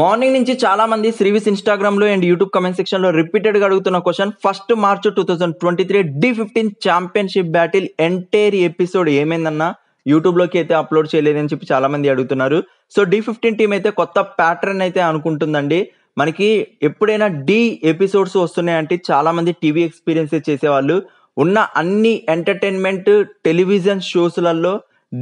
morning నుంచి చాలా మంది శ్రీవిస్ ఇన్స్టాగ్రామ్ లో అండ్ యూట్యూబ్ కమెంట్ సెక్షన్ లో రిపీటెడ్ గా అడుగుతున్న question first March two thousand twenty three Dhee fifteen championship battle entire episode ఏమైందన్నా యూట్యూబ్ లోకి అయితే అప్లోడ్ చేయలేదని చెప్పి చాలా మంది అడుగుతున్నారు సో డి ఫిఫ్టీన్ టీం అయితే కొత్త ప్యాటర్న్ అయితే అనుకుంటుందండి మనకి ఎప్పుడైనా డి ఎపిసోడ్స్ వస్తున్నాయంటే చాలా మంది టీవీ ఎక్స్పీరియన్స్ చేసేవాళ్ళు ఉన్న అన్ని ఎంటర్టైన్మెంట్ టెలివిజన్ షోస్లలో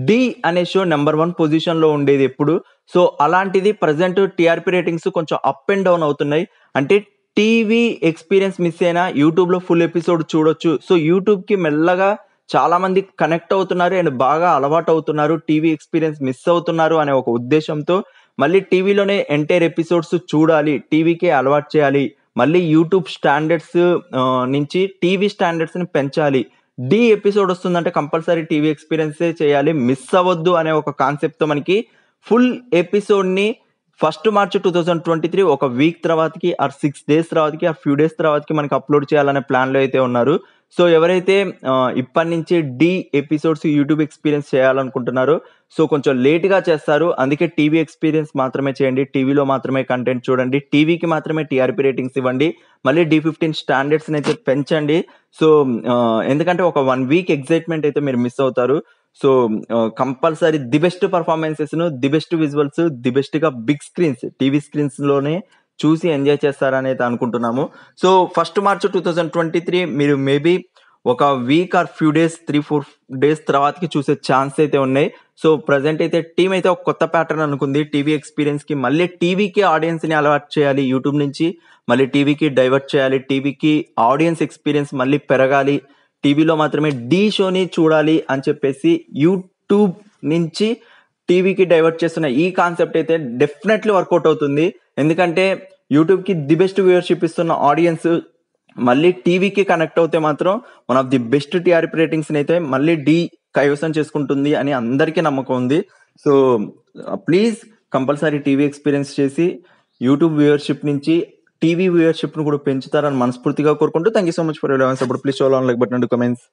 డి అనే షో నెంబర్ వన్ పొజిషన్లో ఉండేది ఎప్పుడు సో అలాంటిది ప్రజెంట్ టీఆర్పీ రేటింగ్స్ కొంచెం అప్ అండ్ డౌన్ అవుతున్నాయి అంటే టీవీ ఎక్స్పీరియన్స్ మిస్ అయినా యూట్యూబ్లో ఫుల్ ఎపిసోడ్ చూడొచ్చు సో యూట్యూబ్కి మెల్లగా చాలామంది కనెక్ట్ అవుతున్నారు అండ్ బాగా అలవాటు అవుతున్నారు టీవీ ఎక్స్పీరియన్స్ మిస్ అవుతున్నారు అనే ఒక ఉద్దేశంతో మళ్ళీ టీవీలోనే ఎంటైర్ ఎపిసోడ్స్ చూడాలి టీవీకే అలవాటు చేయాలి మళ్ళీ యూట్యూబ్ స్టాండర్డ్స్ నుంచి టీవీ స్టాండర్డ్స్ని పెంచాలి డి ఎపిసోడ్ వస్తుందంటే కంపల్సరీ టీవీ ఎక్స్పీరియన్సే చేయాలి మిస్ అవ్వద్దు అనే ఒక కాన్సెప్ట్తో మనకి ఫుల్ ఎపిసోడ్ని first March two thousand twenty three ఒక వీక్ తర్వాతకి ఆర్ సిక్స్ డేస్ తర్వాతకి ఆర్ ఫ్యూ డేస్ తర్వాతకి మనకి అప్లోడ్ చేయాలనే ప్లాన్లో అయితే ఉన్నారు సో ఎవరైతే ఇప్పటి నుంచి డి ఎపిసోడ్స్ యూట్యూబ్ ఎక్స్పీరియన్స్ చేయాలనుకుంటున్నారో సో కొంచెం లేట్గా చేస్తారు అందుకే టీవీ ఎక్స్పీరియన్స్ మాత్రమే చేయండి టీవీలో మాత్రమే కంటెంట్ చూడండి టీవీకి మాత్రమే టీఆర్పీ రేటింగ్స్ ఇవ్వండి మళ్ళీ డి ఫిఫ్టీన్ స్టాండర్డ్స్ని అయితే పెంచండి సో ఎందుకంటే ఒక వన్ వీక్ ఎగ్జైట్మెంట్ అయితే మీరు మిస్ అవుతారు సో కంపల్సరీ ది బెస్ట్ పర్ఫార్మెన్సెస్ను ది బెస్ట్ విజువల్స్ ది బెస్ట్గా బిగ్ స్క్రీన్స్ టీవీ స్క్రీన్స్లోనే చూసి ఎంజాయ్ చేస్తారనేది అనుకుంటున్నాము so first March two thousand twenty three మీరు మేబీ ఒక week or few days three four days తర్వాతకి చూసే ఛాన్స్ అయితే ఉన్నాయి సో ప్రజెంట్ అయితే టీం అయితే ఒక కొత్త ప్యాటర్న్ అనుకుంది టీవీ ఎక్స్పీరియన్స్ కి మళ్ళీ టీవీకి ఆడియన్స్ ని అలవాటు చేయాలి యూట్యూబ్ నుంచి మళ్ళీ టీవీకి డైవర్ట్ చేయాలి టీవీకి ఆడియన్స్ ఎక్స్పీరియన్స్ మళ్ళీ పెరగాలి టీవీలో మాత్రమే డీ షోని చూడాలి అని చెప్పేసి యూట్యూబ్ నుంచి టీవీకి డైవర్ట్ చేస్తున్న ఈ కాన్సెప్ట్ అయితే డెఫినెట్లీ వర్కౌట్ అవుతుంది ఎందుకంటే యూట్యూబ్కి ది బెస్ట్ వ్యూవర్షిప్ ఇస్తున్న ఆడియన్స్ మళ్ళీ టీవీకి కనెక్ట్ అవుతే మాత్రం one of the best TRP ratings అయితే మళ్ళీ డి కైవసం చేసుకుంటుంది అని అందరికీ నమ్మకం ఉంది so please compulsory TV experience చేసి యూట్యూబ్ వ్యూవర్షిప్ నుంచి టీవీ వ్యూవర్షిప్ ను కూడా పెంచుతారని మనస్ఫూర్తిగా కోరుకుంటూ thank you so much for support please show like button and comments